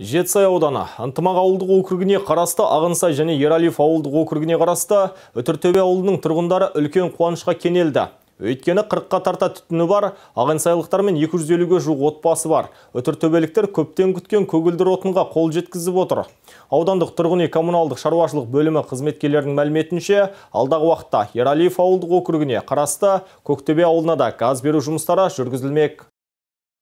Жетсай ауданы ынтымақ ауылдық округіне қарасты ағынсай және ералиев ауылдық округіне қарасты үтіртөбе ауылының тұрғындары үлкен қуанышқа кенелді өйткені қырыққа тарта түтіні бар ағынсайлықтар мен 250-ге жуық отбасы бар үтіртөбеліктер көптен күткен көгілдір отынға қол жеткізіп отыр аудандық тұрғын үй коммуналдық шаруашылық бөлімі қызметкерлерінің мәліметінше алдағы уақытта ералиев ауылдық округіне қарасты көктөбе ауылына да газ беру жұмыстары жүргізілмек